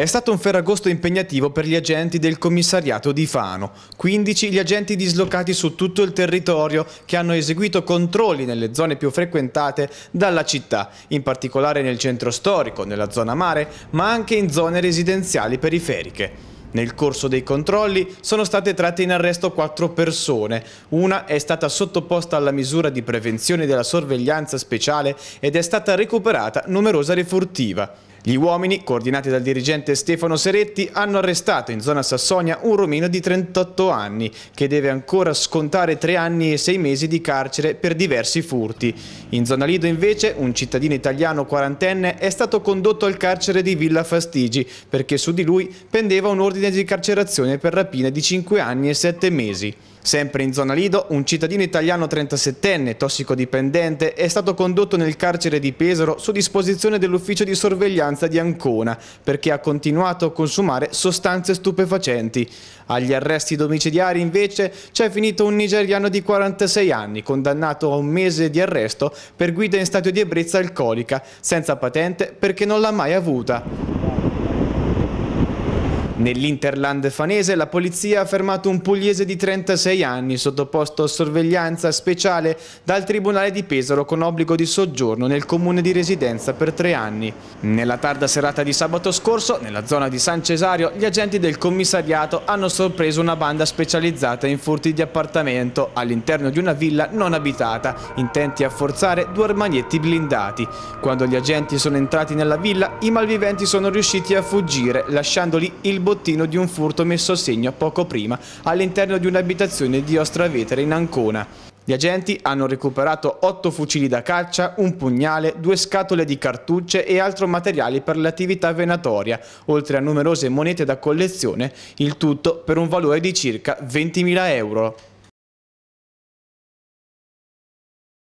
È stato un ferragosto impegnativo per gli agenti del commissariato di Fano, 15 gli agenti dislocati su tutto il territorio che hanno eseguito controlli nelle zone più frequentate dalla città, in particolare nel centro storico, nella zona mare, ma anche in zone residenziali periferiche. Nel corso dei controlli sono state tratte in arresto quattro persone. Una è stata sottoposta alla misura di prevenzione della sorveglianza speciale ed è stata recuperata numerosa refurtiva. Gli uomini, coordinati dal dirigente Stefano Seretti, hanno arrestato in zona Sassonia un romeno di 38 anni che deve ancora scontare 3 anni e 6 mesi di carcere per diversi furti. In zona Lido invece un cittadino italiano quarantenne è stato condotto al carcere di Villa Fastigi perché su di lui pendeva un ordine di carcerazione per rapine di 5 anni e 7 mesi. Sempre in zona Lido, un cittadino italiano 37enne, tossicodipendente, è stato condotto nel carcere di Pesaro su disposizione dell'ufficio di sorveglianza circostanza di Ancona perché ha continuato a consumare sostanze stupefacenti. Agli arresti domiciliari invece c'è finito un nigeriano di 46 anni condannato a un mese di arresto per guida in stato di ebbrezza alcolica senza patente perché non l'ha mai avuta. Nell'Interland fanese la polizia ha fermato un pugliese di 36 anni sottoposto a sorveglianza speciale dal Tribunale di Pesaro con obbligo di soggiorno nel comune di residenza per tre anni. Nella tarda serata di sabato scorso, nella zona di San Cesario, gli agenti del commissariato hanno sorpreso una banda specializzata in furti di appartamento all'interno di una villa non abitata, intenti a forzare due armagnetti blindati. Quando gli agenti sono entrati nella villa, i malviventi sono riusciti a fuggire, lasciandoli il bottino bottino di un furto messo a segno poco prima all'interno di un'abitazione di Ostravetere in Ancona. Gli agenti hanno recuperato otto fucili da caccia, un pugnale, due scatole di cartucce e altro materiale per l'attività venatoria, oltre a numerose monete da collezione, il tutto per un valore di circa 20.000 euro.